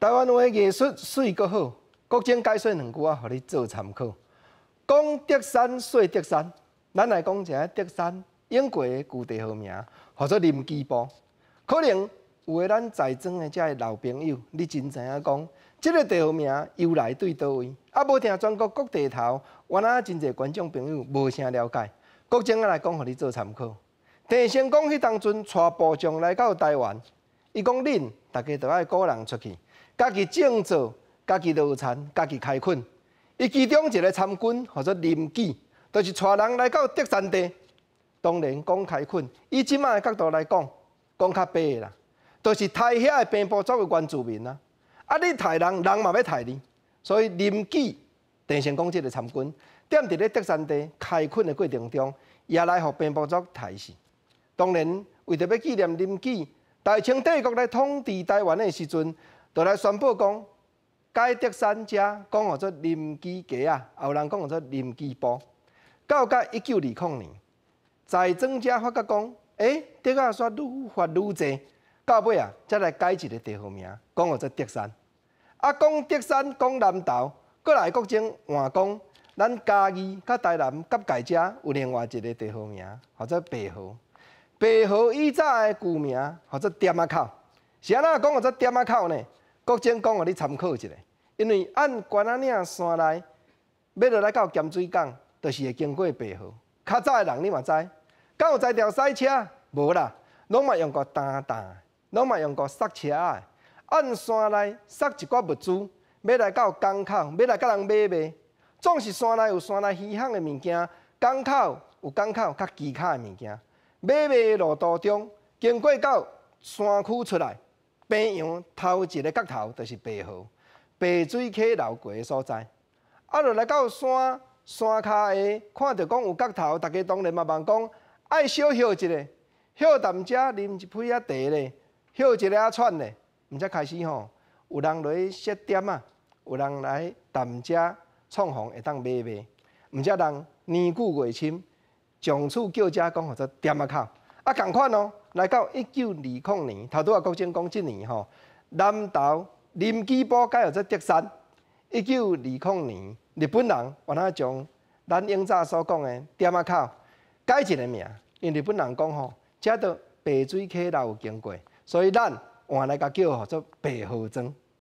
台湾话艺术水阁好，国精解说两句啊，互你做参考。讲德山，说德山，咱来讲一下德山。英国个旧地号名，或者林基博。可能有诶，咱在庄诶，遮老朋友，你真知影讲即个地号名由来对倒位。啊，无听全国各地头，我那真济观众朋友无啥了解。国啊来讲，互你做参考。郑成讲迄当阵，带部将来到台湾，伊讲恁大家都爱个人出去。家己种作，家己落田，家己开垦。伊其中一个参军，或者林记，都是带人来到德山地，当然讲开垦。以即卖的角度来讲，讲较白啦，都是太遐个兵部作为原住民啦。啊，你太人，人嘛要太你。所以林记、郑成讲这个参军，踮伫咧德山地开垦的过程中，也来互兵部作抬死。当然，为着要纪念林记，大清帝国来统治台湾的时阵。就来宣布讲，介德山家讲我做林基杰啊，也有人讲我做林基波。到介一九二零年，财政加发个工，哎，德甲煞愈发愈济，到尾啊，才来改一个地号名，讲我做德山。啊，讲德山讲南投，过来各种换讲，咱嘉义、甲台南、甲台遮有另外一个地号名，或者白河。白河以早嘅旧名，或者店仔口。是安怎讲我做店仔口呢？国政讲话，你参考一下。因为按关阿岭山内要落来到咸水港，就是会经过白河。较早的人你嘛知，有在条赛车，无啦，拢嘛用过担担，拢嘛用过塞车的。按山内塞一寡物资，要来到港口，要来甲人买卖，总是山内有山内稀罕的物件，港口有港口较奇卡的物件，买卖的路途中经过到山区出来。白羊头一个角头就是白河，白水溪流过的所在。啊，落来到山山骹下，看到讲有角头，大家当然嘛，忙讲爱小歇一下，歇淡茶，啉一杯啊茶咧，歇一个啊串咧，毋才开始吼。有人来设点啊，有人来淡茶创红会当买卖，毋则人年久月深，从此叫遮讲吼，就点下口，啊，共款哦。来到一九二零年，头拄啊，国政讲即年吼，南投林基保改号做德山？一九二零年，日本人原来将咱英诈所讲的点啊口改一个名，因日本人讲吼，这着白水溪有经过，所以咱往来甲叫号做白河庄。